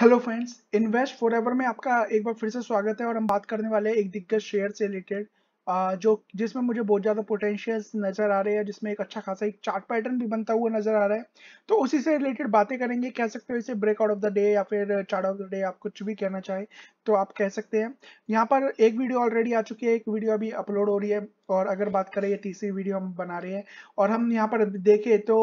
hello friends invest for में आपका एक बार फिर से स्वागत है और हम बात करने वाले हैं एक दिग्गज शेयर से रिलेटेड जो जिसमें मुझे बहुत ज़्यादा पोटेंशियल नज़र आ रहे हैं जिसमें एक अच्छा खासा एक चार्ट पैटर्न भी बनता हुआ नज़र आ रहा है तो उसी से रिलेटेड बातें करेंगे कह सकते हो इसे ब्रेकआउट ऑफ द डे या फिर चार्ट ऑफ द डे आप कुछ भी कहना चाहें तो आप कह सकते हैं यहाँ पर एक वीडियो ऑलरेडी आ चुकी है एक वीडियो अभी अपलोड हो रही है और अगर बात करें ये तीसरी वीडियो हम बना रहे हैं और हम यहाँ पर देखें तो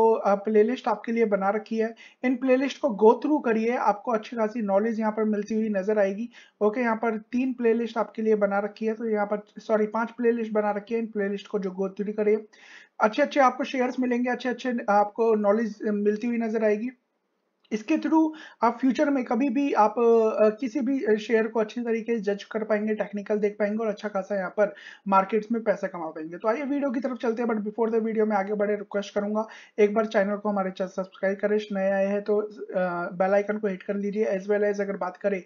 प्लेलिस्ट आपके लिए बना रखी है इन प्लेलिस्ट को गो थ्रू करिए आपको अच्छी खासी नॉलेज यहाँ पर मिलती हुई नजर आएगी ओके यहाँ पर तीन प्लेलिस्ट आपके लिए बना रखी है तो यहाँ पर सॉरी पांच प्लेलिस्ट बना रखी है इन प्लेलिस्ट को जो गो थ्रू करिए अच्छे अच्छे आपको शेयर्स मिलेंगे अच्छे अच्छे आपको नॉलेज मिलती हुई नजर आएगी इसके थ्रू आप फ्यूचर में कभी भी आप किसी भी शेयर को अच्छी तरीके से जज कर पाएंगे टेक्निकल देख पाएंगे और अच्छा खासा यहाँ पर मार्केट्स में पैसा कमा पाएंगे तो आइए वीडियो की तरफ चलते हैं बट बिफोर द वीडियो में आगे बढ़े रिक्वेस्ट करूंगा एक बार चैनल को हमारे चैनल सब्सक्राइब करें नए आए हैं तो बेलाइकन को हिट कर लीजिए एज वेल एज अगर बात करें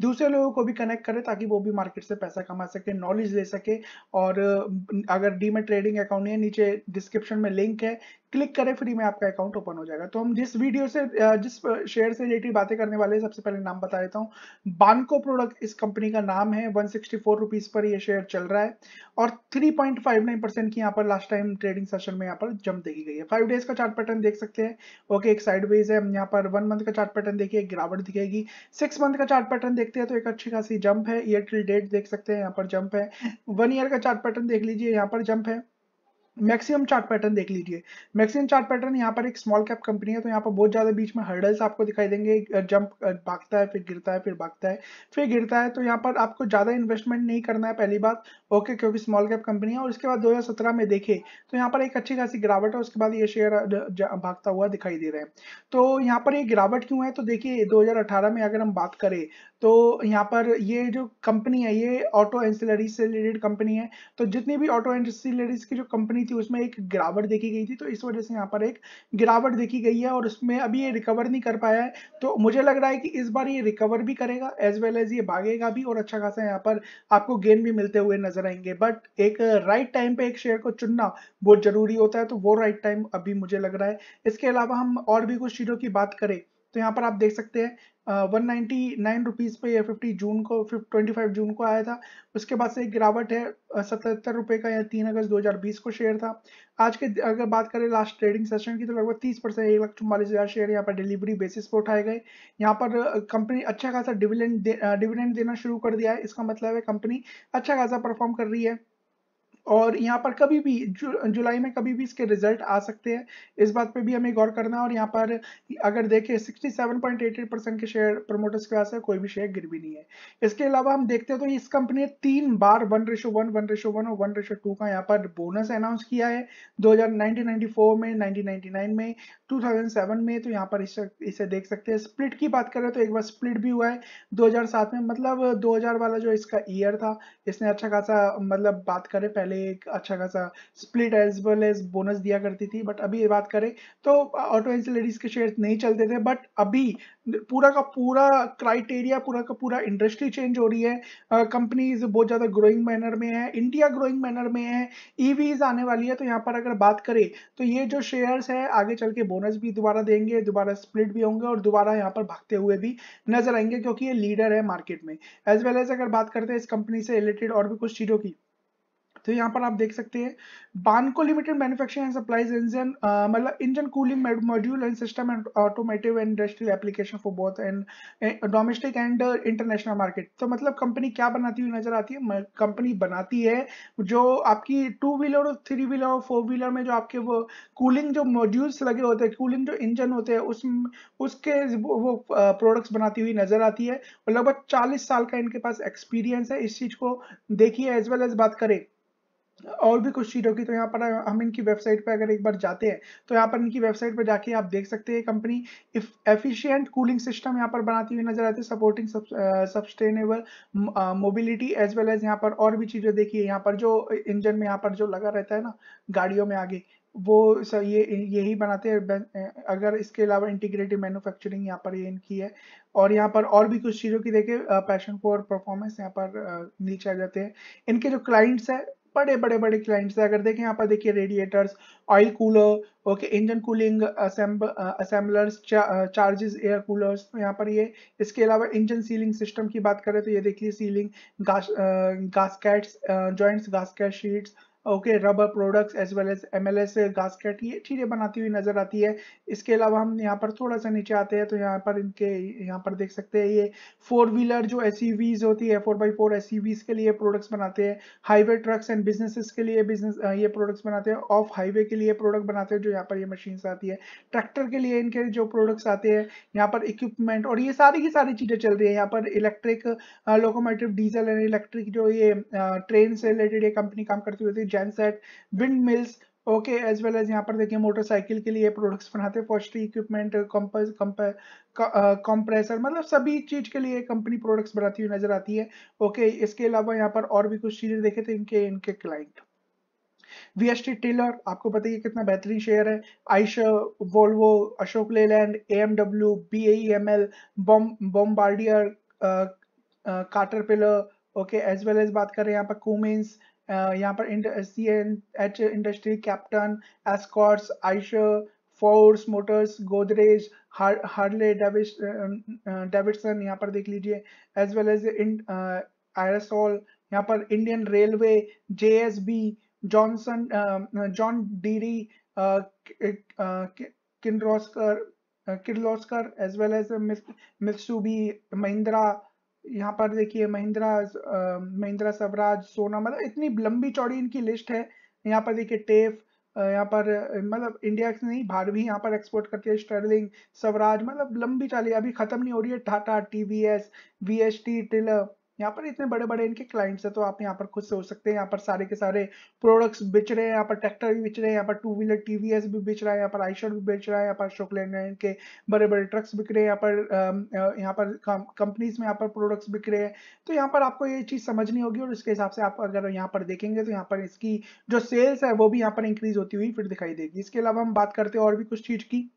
दूसरे लोगों को भी कनेक्ट करें ताकि वो भी मार्केट से पैसा कमा सके नॉलेज ले सके और अगर डी में ट्रेडिंग अकाउंट है नीचे डिस्क्रिप्शन में लिंक है क्लिक करें फ्री में आपका अकाउंट ओपन हो जाएगा तो हम जिस वीडियो से जिस शेयर से रिलेटेड बातें करने वाले हैं सबसे पहले नाम बता देता हूं बानको प्रोडक्ट इस कंपनी का नाम है वन सिक्सटी पर ये शेयर चल रहा है और 3.59 परसेंट की यहाँ पर लास्ट टाइम ट्रेडिंग सेशन में यहाँ पर जम देखी गई है फाइव डेज का चार्ट पैटर्न देख सकते हैं ओके एक साइड है हम यहाँ पर वन मंथ का चार्ट पैटर्न देखिए गिरावट दिखेगी सिक्स मंथ का चार्ट पैटर्न देखते हैं तो एक अच्छी खासी जंप है ईयर टिल डेट देख सकते हैं यहाँ पर जंप है वन ईयर का चार्ट पैटर्न देख लीजिए यहाँ पर जंप है मैक्सिमम चार्ट पैटर्न देख लीजिए मैक्सिमम चार्ट पैटर्न यहाँ पर एक स्मॉल कैप कंपनी है तो यहाँ पर बहुत ज्यादा बीच में हर्डल्स आपको दिखाई देंगे जंप भागता है फिर गिरता है फिर भागता है फिर गिरता है तो यहाँ पर आपको ज्यादा इन्वेस्टमेंट नहीं करना है पहली बात ओके क्योंकि स्मॉल कैप कंपनी है और उसके बाद दो में देखे तो यहाँ पर एक अच्छी खासी गिरावट है उसके बाद ये शेयर भागता हुआ दिखाई दे रहा है तो यहाँ पर ये गिरावट क्यों है तो देखिए दो में अगर हम बात करें तो यहाँ पर ये जो कंपनी है ये ऑटो एंसिलरी से रिलेटेड कंपनी है तो जितनी भी ऑटो एंसिलरीज की जो कंपनी थी उसमें एक गिरावट देखी गई थी तो इस वजह से यहाँ पर एक गिरावट देखी गई है और उसमें अभी ये रिकवर नहीं कर पाया है तो मुझे लग रहा है कि इस बार ये रिकवर भी करेगा एज वेल एज ये भागेगा भी और अच्छा खासा यहाँ पर आपको गेन भी मिलते हुए नजर आएंगे बट एक राइट टाइम पर एक शेयर को चुनना बहुत जरूरी होता है तो वो राइट टाइम अभी मुझे लग रहा है इसके अलावा हम और भी कुछ चीज़ों की बात करें तो यहाँ पर आप देख सकते हैं वन नाइन्टी नाइन रुपीज़ पर या फिफ्टी जून को ट्वेंटी फाइव जून को आया था उसके बाद से एक गिरावट है सतहत्तर रुपये का या तीन अगस्त दो हज़ार बीस को शेयर था आज के अगर बात करें लास्ट ट्रेडिंग सेशन की तो लगभग तीस परसेंट एक लाख चुम्बालीस हज़ार शेयर यहाँ पर डिलीवरी बेसिस पर उठाए गए यहाँ पर कंपनी अच्छा खासा डिविडेंड दे, डिविडेंड देना शुरू कर दिया है इसका मतलब है कंपनी अच्छा खासा परफॉर्म कर रही है और यहाँ पर कभी भी जु, जुलाई में कभी भी इसके रिजल्ट आ सकते हैं इस बात पे भी हमें गौर करना है और यहाँ पर अगर देखें 67.88 परसेंट के शेयर प्रमोटर्स के पास है कोई भी शेयर गिर भी नहीं है इसके अलावा हम देखते हैं तो इस कंपनी ने तीन बार one ratio one one ratio one और वन रेशो टू का यहाँ पर बोनस अनाउंस किया है दो हजार में नाइनटीन में टू में तो यहाँ पर इसे, इसे देख सकते हैं स्प्लिट की बात करें तो एक बार स्प्लिट भी हुआ है दो में मतलब दो वाला जो इसका ईयर था इसने अच्छा खासा मतलब बात करें पहले एक अच्छा खासा split as well as bonus दिया करती थी बट अभी बात करें तो ऑटो एंसिलरीज के शेयर नहीं चलते थे बट अभी पूरा का पूरा क्राइटेरिया पूरा का पूरा इंडस्ट्री चेंज हो रही है कंपनीज बहुत ज़्यादा ग्रोइंग मैनर में है इंडिया ग्रोइंग मैनर में है ईवीज e आने वाली है तो यहाँ पर अगर बात करें तो ये जो शेयर्स है आगे चल के बोनस भी दोबारा देंगे दोबारा स्प्लिट भी होंगे और दोबारा यहाँ पर भागते हुए भी नजर आएंगे क्योंकि ये लीडर है मार्केट में एज वेल एज अगर बात करते हैं इस कंपनी से रिलेटेड और भी कुछ चीज़ों की तो यहाँ पर आप देख सकते हैं Banco limited manufacturing and supplies engine मतलब engine cooling module and system and automotive industrial application for both and domestic and international market तो मतलब कंपनी क्या बनाती हुई नजर आती है कंपनी बनाती है जो आपकी टू व्हीलर और थ्री व्हीलर और फोर व्हीलर में जो आपके वो कूलिंग जो मॉड्यूल्स लगे होते हैं कूलिंग जो इंजन होते हैं उस उसके वो प्रोडक्ट्स uh, बनाती हुई नजर आती है और लगभग चालीस साल का इनके पास एक्सपीरियंस है इस चीज को देखिए एज वेल एज बात करें और भी कुछ चीज़ों की तो यहाँ पर हम इनकी वेबसाइट पर अगर एक बार जाते हैं तो यहाँ पर इनकी वेबसाइट पर जाके आप देख सकते हैं कंपनी एफिशिएंट कूलिंग सिस्टम यहाँ पर बनाती हुई नजर आती है supporting sustainable mobility as well as यहाँ पर और भी चीज़ें देखिए यहाँ पर जो इंजन में यहाँ पर जो लगा रहता है ना गाड़ियों में आगे वो ये यही बनाते हैं अगर इसके अलावा इंटीग्रेटिव मैन्युफैक्चरिंग यहाँ पर ये इनकी है और यहाँ पर और भी कुछ चीज़ों की देखें पैशन फॉर परफॉर्मेंस यहाँ पर नीचे आ जाते हैं इनके जो क्लाइंट्स हैं बड़े बड़े बड़े क्लाइंट्स है अगर देखें यहाँ पर देखिए radiators oil cooler okay engine cooling assemblers charges air coolers यहाँ पर ये इसके अलावा इंजन सीलिंग सिस्टम की बात करें तो ये देखिए sealing gaskets joints gasket sheets okay rubber products as well as M L S gasket ये चीज़ें बनाती हुई नज़र आती है इसके अलावा हम यहाँ पर थोड़ा सा नीचे आते हैं तो यहाँ पर इनके यहाँ पर देख सकते हैं ये फोर व्हीलर जो एस e होती है फोर बाई फोर एस के लिए प्रोडक्ट्स बनाते हैं हाईवे ट्रक्स एंड बिजनेस के लिए बिजनेस ये प्रोडक्ट्स बनाते हैं ऑफ हाईवे के लिए प्रोडक्ट बनाते हैं जो यहाँ पर ये मशीन आती है ट्रैक्टर के लिए इनके जो प्रोडक्ट्स आते हैं यहाँ पर इक्विपमेंट और ये सारी की सारी चीज़ें चल रही है यहाँ पर electric locomotive diesel and electric जो ये ट्रेन से रिलेटेड ये कंपनी काम करती होती है wind mills okay as well as यहाँ पर देखिए मोटरसाइकिल के लिए प्रोडक्ट्स बनाते हैं फॉस्ट्री इक्विपमेंट कंप्रेसर मतलब सभी चीज के लिए कंपनी प्रोडक्ट्स बनाती हुई नजर आती है ओके okay, इसके अलावा यहाँ पर और भी कुछ चीजें देखे थे इनके इनके क्लाइंट वीएसटी टेलर आपको पता ही कितना बेहतरीन शेयर है आइश Volvo Ashok Leyland A B M L बॉम Bombardier Caterpillar okay as well as बात करें यहाँ पर कूमेंस यहाँ पर C N H industry Captain Escorts Eicher Force Motors Godrej Harley Davidson यहाँ पर देख लीजिए एज वेल एज आयरसोल यहाँ पर Indian railway J S B Johnson John Deere किन्ड्रोस्कर किर्लोस्कर एज वेल एज मिसुबी महिंद्रा यहाँ पर देखिए महिंद्रा महिंद्रा स्वराज सोना मतलब इतनी लंबी चौड़ी इनकी लिस्ट है यहाँ पर देखिए टेफ यहाँ पर मतलब इंडिया से नहीं बाहर भी यहाँ पर एक्सपोर्ट करती है स्टर्लिंग स्वराज मतलब लंबी चाली अभी खत्म नहीं हो रही है Tata T V S V S T tiller यहाँ पर इतने बड़े बड़े इनके क्लाइंट्स हैं तो आप यहाँ पर खुद सोच सकते हैं यहाँ पर सारे के सारे प्रोडक्ट्स बेच रहे हैं यहाँ पर ट्रैक्टर भी बेच रहे हैं यहाँ पर टू व्हीलर टीवीएस भी बेच रहा है यहाँ पर आईशर भी बेच रहा है यहाँ पर अशोक लेनैंड के बड़े बड़े ट्रक्स बिक रहे हैं यहाँ पर यहाँ पर कंपनीज में यहाँ पर प्रोडक्ट्स बिक रहे हैं तो यहाँ पर आपको ये चीज़ समझनी होगी और इसके हिसाब से आप अगर यहाँ पर देखेंगे तो यहाँ पर इसकी जो सेल्स है वो भी यहाँ पर इंक्रीज होती हुई फिर दिखाई देगी इसके अलावा हम बात करते हैं और भी कुछ चीज़ की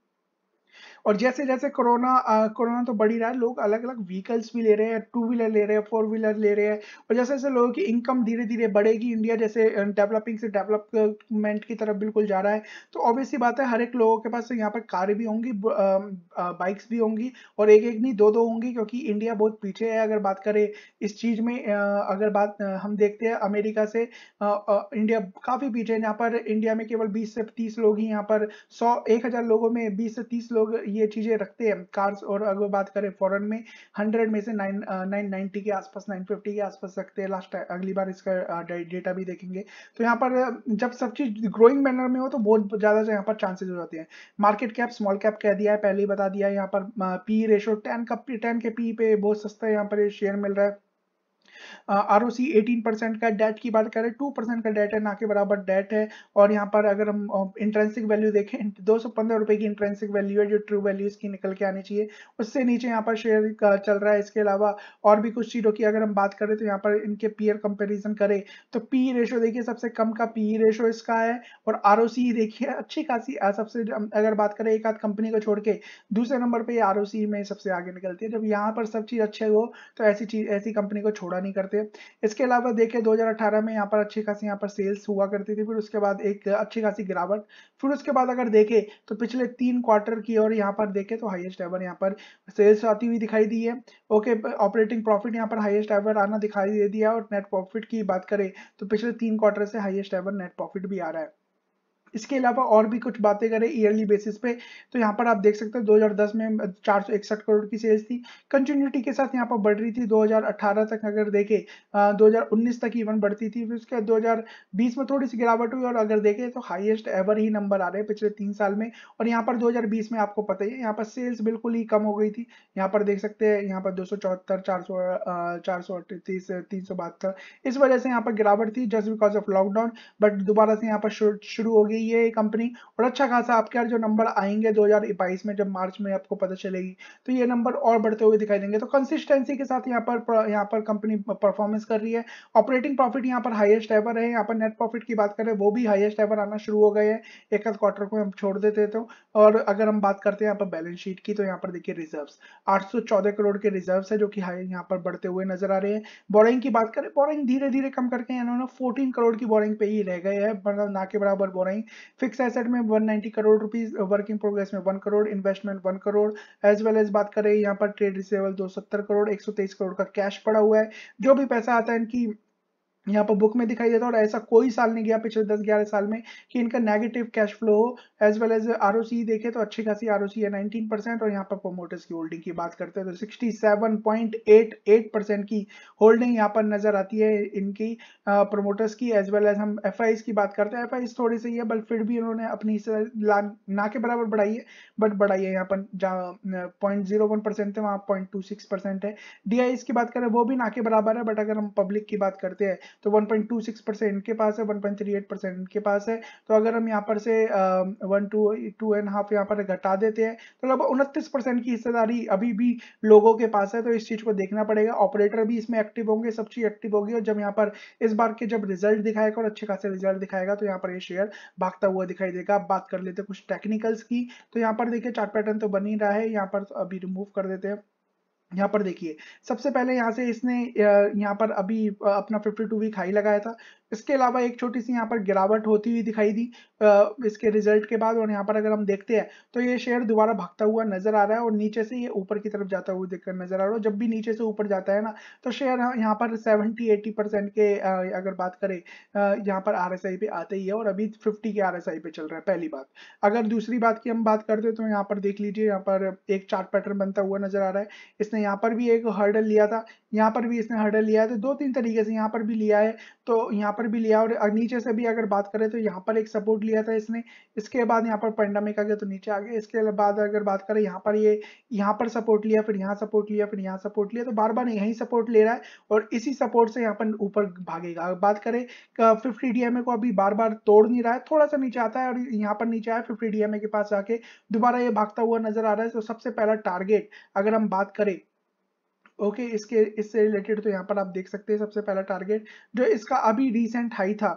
और जैसे जैसे कोरोना कोरोना तो बढ़ी रहा है लोग अलग अलग व्हीकल्स भी ले रहे हैं टू व्हीलर ले रहे हैं फोर व्हीलर ले रहे हैं और जैसे जैसे लोगों की इनकम धीरे धीरे बढ़ेगी इंडिया जैसे डेवलपिंग से डेवलपमेंट की तरफ बिल्कुल जा रहा है तो ऑब्वियसली बात है हर एक लोगों के पास यहाँ पर कारें भी होंगी बाइक्स भी होंगी और एक एक नहीं दो दो होंगी क्योंकि इंडिया बहुत पीछे है अगर बात करें इस चीज़ में अगर बात हम देखते हैं अमेरिका से इंडिया काफ़ी पीछे है यहाँ पर इंडिया में केवल बीस से तीस लोग ही यहाँ पर सौ एक हज़ार लोगों में बीस से तीस लोग ये चीजें रखते हैं कार्स और अगर बात करें फॉरन में हंड्रेड में से नाइन नाइन uh, के आसपास नाइन फिफ्टी के आसपास रखते हैं लास्ट uh, अगली बार इसका डेटा uh, भी देखेंगे तो यहाँ पर जब सब चीज ग्रोइंग मैनर में हो तो बहुत ज्यादा यहाँ पर चांसेस हो जाते हैं मार्केट कैप स्मॉल कैप कह दिया है पहले ही बता दिया है यहाँ पर पी रेशो टेन का टेन के पी पे बहुत सस्ता है यहाँ पर शेयर मिल रहा है R O C eighteen percent का डेट की बात करें टू परसेंट का डेट है ना के बराबर डेट है और यहाँ पर अगर हम इंट्रेंसिक वैल्यू देखें दो सौ पंद्रह रुपए की इंट्रेंसिक वैल्यू है जो ट्रू वैल्यू इसकी निकल के आनी चाहिए उससे नीचे यहाँ पर शेयर चल रहा है इसके अलावा और भी कुछ चीज़ों की अगर हम बात करें तो यहाँ पर इनके पीयर कंपेरिजन करें तो पी रेशो e देखिए सबसे कम का पी रेशो e इसका है और आर ओ सी देखिए अच्छी खासी सबसे अगर बात करें एक आध कंपनी को छोड़ के दूसरे नंबर पर आर ओ सी में सबसे आगे निकलती है जब यहाँ पर सब चीज़ अच्छे हो तो ऐसी चीज ऐसी कंपनी को छोड़ा नहीं करते थे इसके अलावा देखें 2018 में यहाँ पर अच्छी खासी यहाँ पर सेल्स हुआ करती थी फिर उसके बाद एक अच्छी खासी गिरावट फिर उसके बाद अगर देखें तो पिछले तीन क्वार्टर की और यहाँ पर देखें तो हाइएस्ट एवर यहाँ पर सेल्स आती हुई दिखाई दी है ओके ऑपरेटिंग प्रॉफिट यहाँ पर हाइएस्ट एवर आना दिखाई दे दिया और नेट प्रॉफिट की बात करें तो पिछले तीन क्वार्टर से हाइएस्ट एवर नेट प्रॉफिट भी आ रहा है इसके अलावा और भी कुछ बातें करें ईयरली बेसिस पे तो यहाँ पर आप देख सकते हैं 2010 में चार करोड़ की सेल्स थी कंटिन्यूटी के साथ यहाँ पर बढ़ रही थी 2018 तक अगर देखें 2019 तक इवन बढ़ती थी फिर उसके 2020 में थोड़ी सी गिरावट हुई और अगर देखें तो हाइएस्ट एवर ही नंबर आ रहे हैं पिछले तीन साल में और यहाँ पर दो में आपको पता ही है यहाँ पर सेल्स बिल्कुल ही कम हो गई थी यहाँ पर देख सकते हैं यहाँ पर दो सौ चौहत्तर चार सौ इस वजह से यहाँ पर गिरावट थी just because of lockdown but दोबारा से यहाँ पर शुरू हो गई रही है ये कंपनी और अच्छा खासा आपके यार जो नंबर आएंगे 2021 में जब मार्च में आपको पता चलेगी तो ये नंबर और बढ़ते हुए दिखाई देंगे तो कंसिस्टेंसी के साथ यहाँ पर यहाँ पर कंपनी परफॉर्मेंस कर रही है ऑपरेटिंग प्रॉफिट यहाँ पर हाइएस्ट एवर है यहाँ पर नेट प्रॉफिट की बात करें वो भी हाइएस्ट एवर आना शुरू हो गए हैं एक आध क्वार्टर को हम छोड़ देते तो और अगर हम बात करते हैं यहाँ पर बैलेंस शीट की तो यहाँ पर देखिए रिजर्व आठ करोड़ के रिजर्व है जो कि हाई यहाँ पर बढ़ते हुए नजर आ रहे हैं बोरिंग की बात करें बोरिंग धीरे धीरे कम करके इन्होंने 14 करोड़ की बोरिंग पे ही रह गए हैं मतलब ना के बराबर बोरिंग फिक्स एसेट में 190 करोड़ रुपीज वर्किंग प्रोग्रेस में one crore investment one crore as well as बात करें यहाँ पर ट्रेड दो सत्तर करोड़ तेईस करोड़ का कैश पड़ा हुआ है जो भी पैसा आता है इनकी यहाँ पर बुक में दिखाई देता है और ऐसा कोई साल नहीं गया पिछले दस ग्यारह साल में कि इनका नेगेटिव कैश फ्लो हो एज वेल एज आर देखे तो अच्छी खासी आर है 19 परसेंट और यहाँ पर प्रोमोटर्स की होल्डिंग की बात करते हैं तो 67.88 परसेंट की होल्डिंग यहाँ पर नजर आती है इनकी प्रोमोटर्स की एज वेल एज हम एफ की बात करते हैं एफ थोड़ी सी है बट फिर भी उन्होंने अपनी ना के बराबर बढ़ाई है बट बढ़ाई है यहाँ पर जहाँ पॉइंट जीरो वन परसेंट है वहाँ पॉइंट टू सिक्स परसेंट है डी की बात करें वो भी ना के बराबर है बट अगर हम पब्लिक की बात करते हैं तो 1.26 परसेंट के पास है 1.38 परसेंट के पास है तो अगर हम यहाँ पर से one two two and half यहाँ पर घटा देते हैं तो लगभग उनतीस परसेंट की हिस्सेदारी अभी भी लोगों के पास है तो इस चीज को देखना पड़ेगा ऑपरेटर भी इसमें एक्टिव होंगे सब चीज एक्टिव होगी और जब यहाँ पर इस बार के जब रिजल्ट दिखाएगा और अच्छे खासे रिजल्ट दिखाएगा तो यहाँ पर ये शेयर भागता हुआ दिखाई देगा अब बात कर लेते हैं कुछ टेक्निकल्स की तो यहाँ पर देखिए चार्ट पैटर्न तो बन ही रहा है यहाँ पर अभी रिमूव कर देते हैं यहाँ पर देखिए सबसे पहले यहाँ से इसने यहाँ पर अभी अपना 52 वीक हाई लगाया था इसके अलावा एक छोटी सी यहाँ पर गिरावट होती हुई दिखाई दी इसके रिजल्ट के बाद और यहाँ पर अगर हम देखते हैं तो ये शेयर दोबारा भागता हुआ नजर आ रहा है और नीचे से ये ऊपर की तरफ जाता हुआ देखकर नजर आ रहा है जब भी नीचे से ऊपर जाता है ना तो शेयर यहाँ पर सेवेंटी एटी परसेंट के अगर बात करें यहाँ पर आर पे आते ही है और अभी फिफ्टी के आर पे चल रहा है पहली बात अगर दूसरी बात की हम बात करते हैं तो यहाँ पर देख लीजिए यहाँ पर एक चार्ट पैटर्न बनता हुआ नजर आ रहा है इसने यहाँ पर भी एक हर्डल लिया था यहाँ पर भी इसने हर्डल लिया है तो दो तीन तरीके से यहाँ पर भी लिया है तो यहाँ पर भी लिया और नीचे से भी अगर बात करें तो यहाँ पर एक सपोर्ट लिया दिया था इसने इसके बाद यहाँ पर पेंडेमिक आ गया तो नीचे आ गया इसके बाद अगर बात करें यहाँ पर ये यहाँ पर सपोर्ट लिया फिर यहाँ सपोर्ट लिया फिर यहाँ सपोर्ट लिया तो बार बार यहीं सपोर्ट ले रहा है और इसी सपोर्ट से यहाँ पर ऊपर भागेगा अगर बात करें फिफ्टी डी को अभी बार बार तोड़ नहीं रहा है थोड़ा सा नीचे आता है और यहाँ पर नीचे आया फिफ्टी डी के पास आके दोबारा ये भागता हुआ नजर आ रहा है तो सबसे पहला टारगेट अगर हम बात करें ओके okay, इसके इससे रिलेटेड तो यहाँ पर आप देख सकते हैं सबसे पहला टारगेट जो इसका अभी रिसेंट हाई था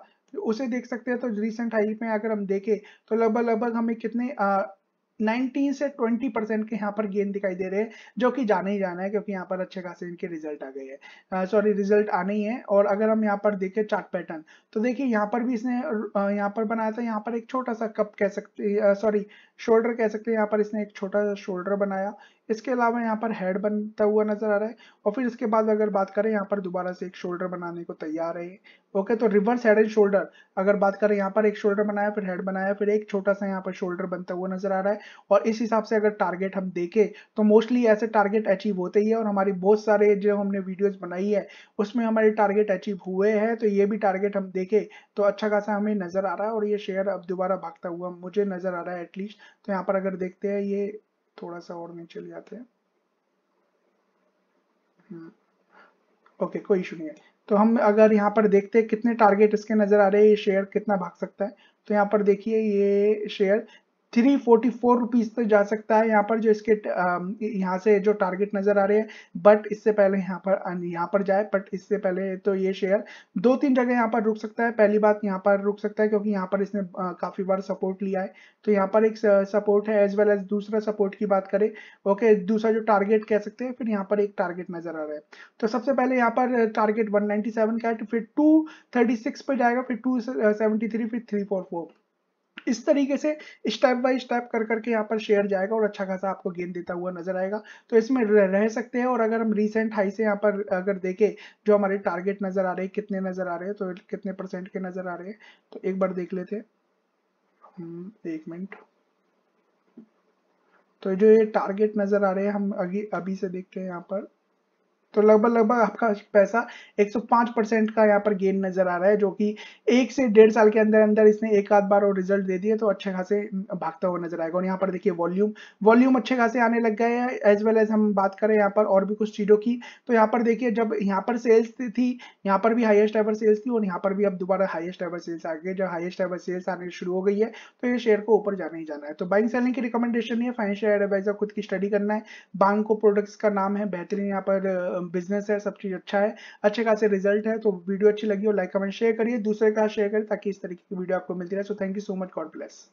उसे देख सकते हैं तो रिसेंट हाई में अगर हम देखें तो लगभग लगभग हमें कितने आ, 19 से 20 परसेंट के यहाँ पर गेन दिखाई दे रहे हैं जो कि जाने ही जाना है क्योंकि यहाँ पर अच्छे खासे इनके रिजल्ट आ गए हैं सॉरी रिजल्ट आने ही है और अगर हम यहाँ पर देखें चार्ट पैटर्न तो देखिए यहाँ पर भी इसने यहाँ पर बनाया था यहाँ पर एक छोटा सा कप कह सकते सॉरी शोल्डर कह सकते हैं यहाँ पर इसने एक छोटा सा शोल्डर बनाया इसके अलावा यहाँ पर हेड बनता हुआ नजर आ रहा है और फिर इसके बाद अगर बात करें यहाँ पर दोबारा से एक शोल्डर बनाने को तैयार है ओके तो रिवर्स हेड एंड शोल्डर अगर बात करें यहाँ पर एक शोल्डर बनाया फिर हेड बनाया फिर एक छोटा सा यहाँ पर शोल्डर बनता हुआ नजर आ रहा है और इस हिसाब से अगर टारगेट हम देखें तो मोस्टली ऐसे टारगेट अचीव होते ही है और हमारी बहुत सारे जो हमने वीडियोज बनाई है उसमें हमारे टारगेट अचीव हुए हैं तो ये भी टारगेट हम देखें तो अच्छा खासा हमें नजर आ रहा है और ये शेयर अब दोबारा भागता हुआ मुझे नजर आ रहा है एटलीस्ट तो यहाँ पर अगर देखते हैं ये थोड़ा सा और नीचे चले जाते हैं हम्म, ओके कोई इशू नहीं है तो हम अगर यहाँ पर देखते हैं कितने टारगेट इसके नज़र आ रहे हैं ये शेयर कितना भाग सकता है तो यहाँ पर देखिए ये share three forty four rupees जा सकता है यहाँ पर जो इसके यहाँ से जो टारगेट नजर आ रहे हैं बट इससे पहले यहाँ पर यहाँ पर जाए बट इससे पहले तो ये शेयर दो तीन जगह यहाँ पर रुक सकता है पहली बात यहाँ पर रुक सकता है क्योंकि यहाँ पर इसने काफी बार सपोर्ट लिया है तो यहाँ पर एक सपोर्ट है एज वेल एज दूसरा सपोर्ट की बात करें ओके दूसरा जो टारगेट कह सकते हैं फिर यहाँ पर एक टारगेट नजर आ रहा है तो सबसे पहले यहाँ पर टारगेट वन का है तो फिर टू पर जाएगा फिर टू फिर थ्री इस तरीके से स्टेप बाय स्टेप कर करके यहाँ पर शेयर जाएगा और अच्छा खासा आपको गेंद देता हुआ नजर आएगा तो इसमें रह सकते हैं और अगर हम रिसेंट हाई से यहाँ पर अगर देखें जो हमारे टारगेट नजर आ रहे हैं कितने नजर आ रहे हैं तो कितने परसेंट के नजर आ रहे हैं तो एक बार देख लेते एक मिनट तो जो ये टारगेट नजर आ रहे हैं हम अभी अभी से देखते हैं यहाँ पर तो लगभग लगभग आपका पैसा 105 परसेंट का यहाँ पर गेन नजर आ रहा है जो कि एक से डेढ़ साल के अंदर अंदर इसने एक आध बार और रिजल्ट दे दिए तो अच्छे खासे भागता हुआ नजर आएगा और यहाँ पर देखिए वॉल्यूम वॉल्यूम अच्छे खासे आने लग गए हैं एज वेल एज हम बात करें यहाँ पर और भी कुछ चीज़ों की तो यहाँ पर देखिए जब यहाँ पर सेल्स थी यहाँ पर भी हाइएस्ट एवर सेल्स थी और यहाँ पर भी अब दोबारा हाइएस्ट एवर सेल्स आ गए जब हाइएस्ट एवर सेल्स आने शुरू हो गई है तो ये शेयर को ऊपर जाना ही जाना है तो बाइंग सेलिंग की रिकमेंडेशन है फाइनेंशियल एडवाइजर खुद की स्टडी करना है बैंक को प्रोडक्ट्स का नाम है बेहतरीन यहाँ पर बिजनेस है सब चीज अच्छा है अच्छे खासे रिजल्ट है तो वीडियो अच्छी लगी हो लाइक कमेंट शेयर करिए दूसरे का शेयर करिए ताकि इस तरीके की वीडियो आपको मिलती रहे so thank you so much God bless